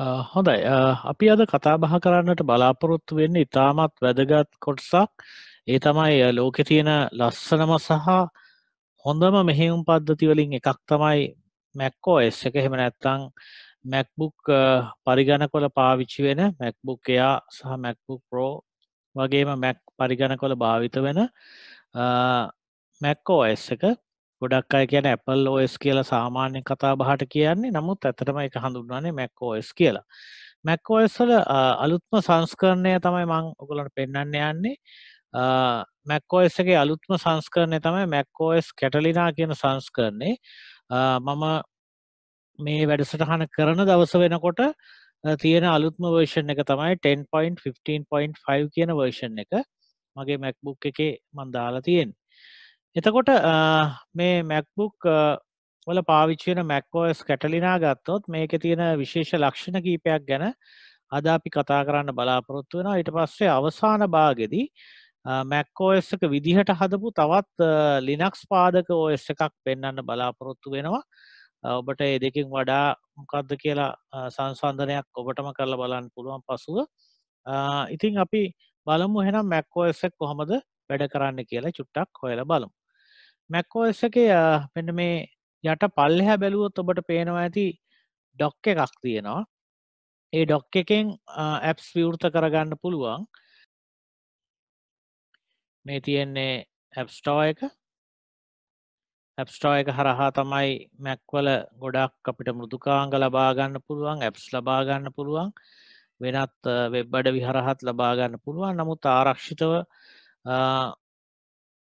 හොඳයි අපි අද කතාබහ කරන්නට බලාපොරොත්තු වෙන්න ඉතාමත් වැදගත් කොටසක් ඒ තමයි ලෝකෙ තියෙන ලස්සනම සහ හොඳම මෙහෙවුම් පද්ධතිවලින් එකක් තමයි මැක්කෝ එස් එක එහෙම නැත්තං මැක්බුක් පරිගණ කොළ පාවිච්චි වෙන මැක්බුක් එයා සහ මැක්බුක් ප්‍රෝ වගේම මැක් පරිගණ කොළ භාවිත වෙන මැක්කෝ එස් එක ගොඩක් අය කියන Apple OS කියලා සාමාන්‍ය කතා බහට කියන්නේ නමුත් ඇතටම එක හඳුන්වන්නේ Mac OS කියලා. Mac OS වල අලුත්ම සංස්කරණය තමයි මං ඔයගලන්ට පෙන්වන්න යන්නේ. Mac OS එකේ අලුත්ම සංස්කරණය තමයි Mac OS Catalina කියන සංස්කරණේ. මම මේ වැඩසටහන කරන දවස වෙනකොට තියෙන අලුත්ම වර්ෂන් එක තමයි 10.15.5 කියන වර්ෂන් එක මගේ මැක්බුක් එකේ මන් දාලා තියෙන් එතකොට මේ මැක්බුක් වල පාවිච්චියන මැක්කෝස් කැටලිනා ගත්තොත් මේක තියෙන විශේෂ ලක්ෂණ කීපයක් ගැන අද අපි කතා කරන්න බලාපොරොත්තු වෙන ඊට පස්සේ අවසාන භාගෙදී මැක්කෝස් එක විදිහට හදපු තවත් ලිනක්ස් පාදක ඔස් එකක් පෙන්න්න බලාපොරොත්තු වෙනවා ඔබට ඒ දෙකින් වඩා මොකක්ද කියලා සංසන්ධනයක් ඔබටම කරලා බලන්න පුළුවන් පසුව ඉතින් අපි බලමු හෙනම් මැක්කෝස්සෙක් කොහොමද වැඩ කරන්න කියලා චුට්ටක් හොයල බලමු මැක්කෝස් එක පෙන මේ යට පල්ලෙහැ බැලුවොත් ඔබට පේනවා ඇති ඩොක්ක එකක් තියෙනවා ඒ ඩොක් එකෙන් ඇප්ස් විවෘත කරගන්න පුළුවන් මේ තියෙන්නේ ඇප්ස්ටෝ එක ඇප්ස්ටෝ එක හරහා තමයි මැක්වල ගොඩක් අපිට මුෘදුකාංග ලබාගන්න පුළුවන් ඇප්ස් ලබාගන්න පුළුවන් වෙනත් වෙබ්බඩ විහරහත් ලබාගන්න පුළුවන් නමුත් ආරක්ෂිතව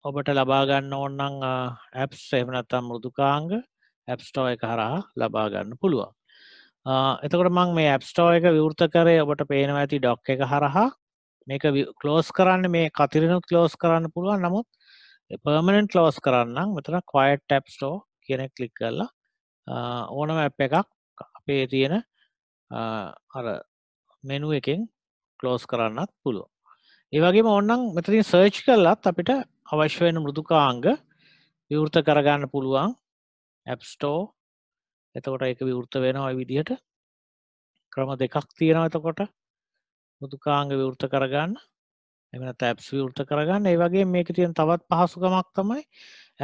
ඔබට ලබාගන්න ඕන්නං ඇප්ස් එමනත්තම් මෘදුකාංග ඇප්ස්ටෝ එක හරහා ලබාගන්න පුළුවන් එතකට මං මේ ඇප්ස්ටෝ එක විවෘත කරේ ඔබට පේනවා ඇති ඩොක් එක හරහා මේක කලෝස් කරන්න මේ කතිරනුත් කලෝස් කරන්න පුළුවන් නමුත් පර්මණෙන්ට ලෝස් කරන්නම් මෙතන කොයිට් ටැප්ස්ටෝ කියන කලික් කරලා ඕනම ඇප් එකක් අපේ තියෙන අර මෙනුව එකෙන් කලෝස් කරන්නත් පුළුව ඒවගේ ඔන්නම් මෙතරින් සර්ච් කරලත් අපිට අවශ්‍ය වෙන මෘදුකාංග විවෘත කරගන්න පුළුවන් ඇප්ස්ටෝ එතකොට එක විවෘත වෙනවා විදිහට ක්‍රම දෙකක් තියෙනවා එතකොට මෘදුකාංග විවෘත කරගන්න එමන තැප්ස් විවෘත කරගන්න ඒ වගේ මේක තියෙන තවත් පහසුකමක් තමයි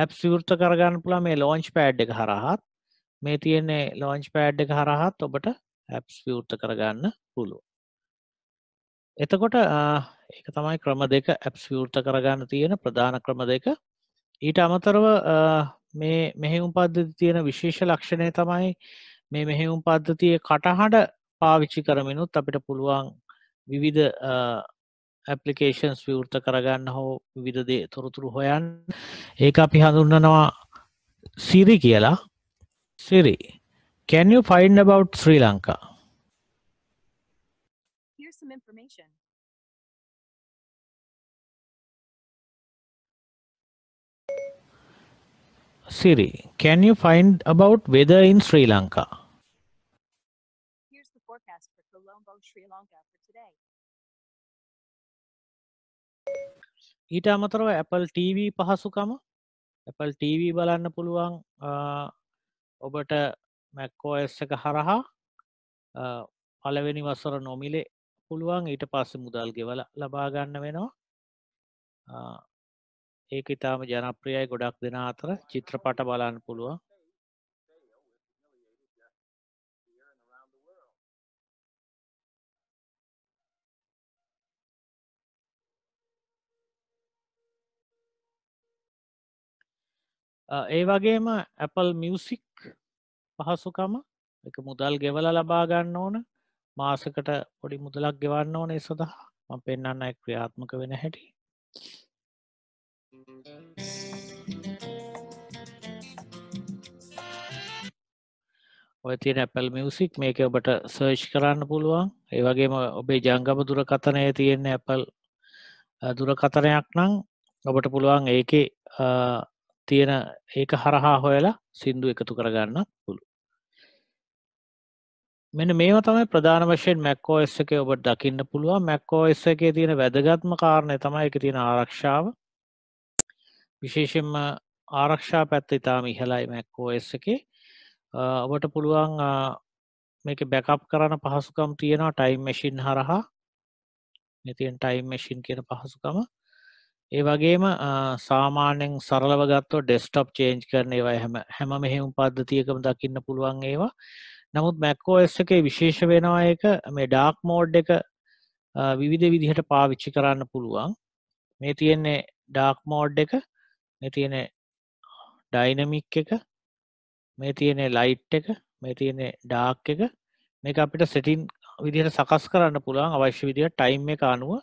ඇප්ස් විවෘත කරගන්න පුළා මේ ලෝංච් පෑඩ් එක හරහත් මේ තියෙන්නේ ලෝංච් පෑඩ් එක හරහත් ඔබට ඇප්ස් විවෘත කරගන්න පුළුව එතකොට ඒක තමයි ක්‍රම දෙක ඇප්ස්වෘත කරගන්න තියෙන ප්‍රධාන ක්‍රම දෙක ඊට අමතරව මේ මෙහෙවුම් පද්ධති තියෙන විශේෂ ලක්ෂණය තමයි මේ මෙහෙවුම් පද්ධතිය කටහඬ පාවිච්චි කරමිනුත් අපිට පුළුවන් විවිධ ඇපලිකේෂන්ස් විවෘත කරගන්න හෝ විවිධදේ තොරතුරු හොයන් ඒක අපි හඳුන්නනවා සිරි කියලා සිරි can you find about Sri Lanka? Here's some information. Siri, can you find about weather in Sri Lanka? Here's the forecast for Colombo, Sri Lanka for today. ඊට අමතරව Apple TV පහසුකම Apple TV බලන්න පුළුවන් ඔබට macOS එක හරහා පලවෙනි වසර නොමිලේ පුළුවන් ඊට පස්ස මුදල් ගෙවල ලබාගන්න වෙනවා ඒක ඉතාම ජනප්‍රියයි ගොඩක් දෙෙන අතර චිත්‍රපට බලන්න පුළුවන් ඒ වගේම Apple මියසික් පහසුකම එක මුදල් ගෙවල ලබා ගන්න ඕන මාසකට පොඩි මුදලක් ගෙවන්න ඕනේ සඳහා පෙන්න්න ක්‍රියාත්මක වෙන හැටි ඔය තියෙන Apple මියසික් මේක ඔබට සර්ච් කරන්න පුළුවන් ඒවගේම ඔබේ ජංගම දුරකථනය තියෙන්නේ Apple දුරකථනයක් නම් ඔබට පුළුවන් ඒකේ තියෙන ඒක හරහා හොයලා සින්දු එකතු කරගන්න පුළු මෙන මේම තමයි ප්‍රධාන වශයෙන් මැක්කෝස් එක ඔබට දකින්න පුළුවන් මැක්කෝස් එකේ තියෙන වැදගත්ම කාරණය තමයි එක තියෙන ආරක්ෂාව විශේෂෙන්ම ආරක්ෂා පැත්ත ඉතාම ඉහලයි මැක්කෝස් එකේ ඔබට පුළුවන් මේක බැකප් කරන පහසුකම් තියෙනවා ටයිම් මැසින් හරහා මෙතින් ටයිම් මැසින් කියන පහසුකම ඒ වගේම සාමාන්‍යෙන් සරලව ගත්තෝ ඩෙස්ටප් චේන්ජ් කරන ඒවා හැම හැම මෙහෙම පද්ධතියකම දකින්න පුළුවන් ඒවා නමුත් මැක්කෝස් එකේ විශේෂ වෙනවා එක මේ ඩාක් මෝඩ් එක විවිධ විදිහට පාවිච්චි කරන්න පුළුවන් මේ තියෙන්නේ ඩාක් මෝඩ් එක මේ තියෙන ඩයිනමික් එක මේ තියෙන ලයිට් එක මේ තියෙන ඩාක් එක මේක අපිට සෙටින් විදිහට සකස් කරන්න පුළුවන් අවශ්‍ය විදිහට ටයිම් එක අනුව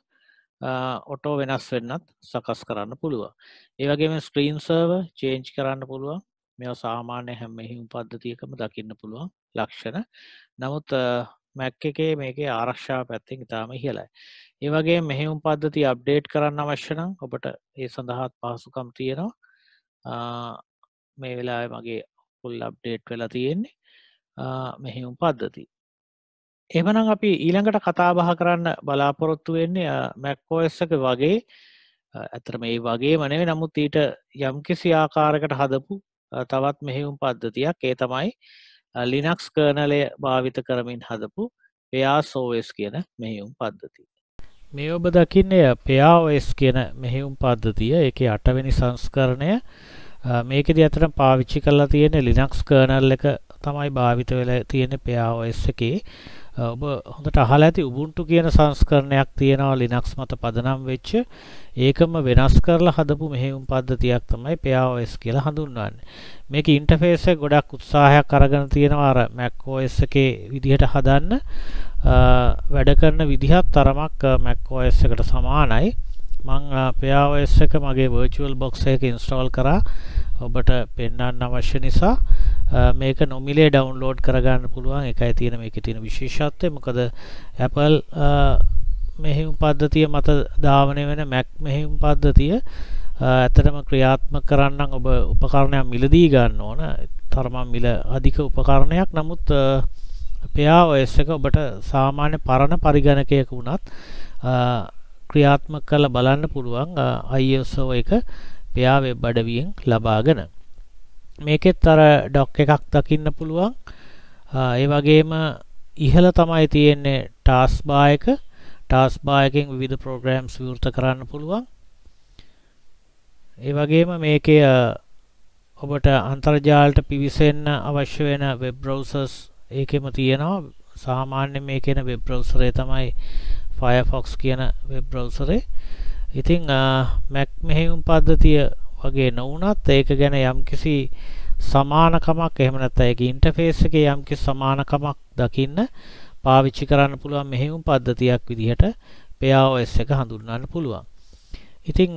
ඔටෝ වෙනස් වෙන්නත් සකස් කරන්න පුළුවන් ඒ වගේම ස්ක්‍රීන් සර්ව චේන්ජ් කරන්න පුළුවන් මෙ සාමාන්‍ය හැම එහිම් පද්ධතියකම දකින්න පුළුවන් ලක්ෂණ නමුත් මැක් එකේ මේකේ ආරක්ෂා පැත්තෙන් ඉතාම ඉහලයි. ඒ වගේ මෙහෙම පද්ධති අප්ඩේට් කරන්න අවශ්‍ය නම් ඔබට ඒ සඳහාත් පහසුකම් තියෙනවා. මේ වෙලාවේ මගේ ෆුල් අප්ඩේට් වෙලා තියෙන්නේ මෙහිුම් පද්ධති එමනම් අපි ඊළඟට කතාබහ කරන්න බලාපොරොත්තු වෙන්නේ මැක්කෝස්සක වගේ ඇතර මේ වගේ මනවේ නමුත් ඊට යම්කිසි ආකාරකට හදපු තවත් මෙහෙවුම් පද්ධතියක් ඒ තමයි ලිනක්ස් කර්නලය භාවිත කරමින් හදපු පයා සෝස් කියන මෙහිුම් පද්ධතිය මේ ඔබ දකින්නේ පයාස් කියන මෙහෙවුම් පද්ධතිය එක අටවැනි සංස්කරණය මේකෙදි ඇත්තටම පාවිච්චි කරලා තියෙන Linux kernel එක තමයි භාවිත වෙලා තියෙන්නේ PaOS එකේ. ඔබ හොඳට අහලා ඇති Ubuntu කියන සංස්කරණයක් තියෙනවා Linux මත පදනම් වෙච්ච. ඒකම වෙනස් කරලා හදපු මෙහෙයුම් පද්ධතියක් තමයි PaOS කියලා හඳුන්වන්නේ. මේක ඉන්ටර්ෆේස් එක ගොඩක් උත්සාහයක් අරගෙන තියෙනවා අර macOS එකේ විදිහට හදන්න. වැඩ කරන විදිහත් තරමක් macOS එකට සමානයි. මං පයාවස් එක මගේ වර්චුවල් බොක්ස එක ඉන්ස්ටෝල් කරා ඔබට පෙන්වන්න අවශ්‍ය නිසා මේක නොමිලේ ඩවුන්ලෝඩ් කරගන්න පුළුවන් එකයි තියෙන මේකේ තියෙන විශේෂත්වය මොකද Apple මෙහෙයුම් පද්ධතිය මත ධාවනය වෙන Mac මෙහෙයුම් පද්ධතිය ඇත්තටම ක්‍රියාත්මක කරන්න ඔබ උපකරණයක් මිලදී ගන්න ඕන තරමක් මිල අධික උපකරණයක් නමුත් පයා OS එක ඔබට සාමාන්‍ය පරණ පරිගණකයක වුණත් ක්‍රියාත්මක කරලා බලන්න පුළුවන් ISO එක පයා වෙබ් අඩවියෙන් ලබාගෙන මේකෙත් අර ඩොක් එකක් දකින්න පුළුවන් ඒ වගේම ඉහළ තමයි තියෙන්නේ ටාස් බා එක ටාස් බා එකෙන් විවිධ ප්‍රෝග්‍රෑම්ස් විවෘත කරන්න පුළුවන් ඒ වගේම මේකේ ඔබට අන්තර්ජාලයට පිවිසෙන්න අවශ්‍ය වෙන වෙබ් බ්‍රවුසර්ස් ඒකෙම තියෙනවා සාමාන්‍ය මේකේන වෙබ් බ්‍රවුසරේ තමයි ෆයෆොක්ස් කියන වෙබ් බ්‍රවසරේ ඉතිං මැක් මෙහෙවුම් පද්ධතිය වගේ නොවනත් ඒක ගැන යම්කිසි සමානකමක් එහෙමනත් ඇයක ඉන්ටෆේස් එක යම්කි සමානකමක් දකින්න පාවිච්චි කරන්න පුළුවන් මෙහෙවුම් පද්ධතියක් විදිහට පයාෝස් එක හඳුන්වන්න පුළුවන් ඉතිං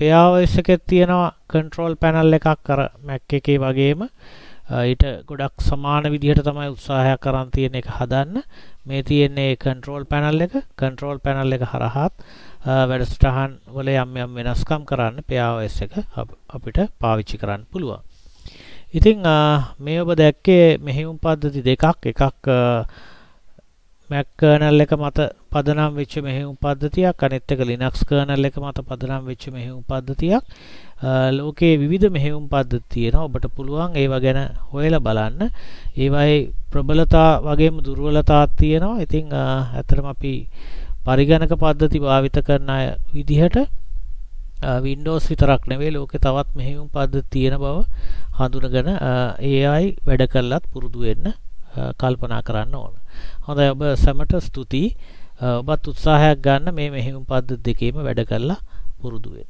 පයාෝස් එකෙත් තියෙනවා කන්ට්‍රෝල් පැනල් එකක් කර මැක් එකේ වගේම ඊට ගොඩක් සමාන විදිහට තමයි උත්සාහයක් කරන් තියෙන එක හදන්න මේ තියෙන්නේ කන්ට්‍රෝල් පැනල් එක කන්ට්‍රෝල් පැනල් එක හරහාත් වැඩසටහන් වල යම් යම් වෙනස්කම් කරන්න POS එක අපිට පාවිච්චි කරන්න පුළුවන්. ඉතින් මේ ඔබ දැක්කේ මෙහෙයුම් පද්ධති දෙකක් එකක් Mac kernel එක මත පදනම් වෙච්ච මෙහෙයුම් පද්ධතියක් අනෙත් එක ලිනක්ස් කර්නල් එක මත පදනම් වෙච්ච මෙහෙයුම් පද්ධතියක් ලෝකයේ විවිධ මෙහෙයුම් පද්ධති තියෙනවා ඔබට පුළුවන් ඒවා ගැන හොයලා බලන්න ඒවායේ ප්‍රබලතා වගේම දුර්වලතාත් තියෙනවා ඉතින් ඇත්තටම අපි පරිගණක පද්ධති භාවිත කරන විදිහට වින්ඩෝස් විතරක් නෙවේ ලෝකෙ තවත් මෙහෙයුම් පද්ධති තියෙන බව හඳුනගෙන ඒ අයි වැඩ කරලත් පුරුදු වෙන්න කල්පනා කරන්න ඕන. හොඳයි ඔබ සැමට ස්තුතියි. ඔබත් උත්සාහයක් ගන්න මේ මෙහෙම පද්ධ දෙකේම වැඩ කරලා පුරුදුවේ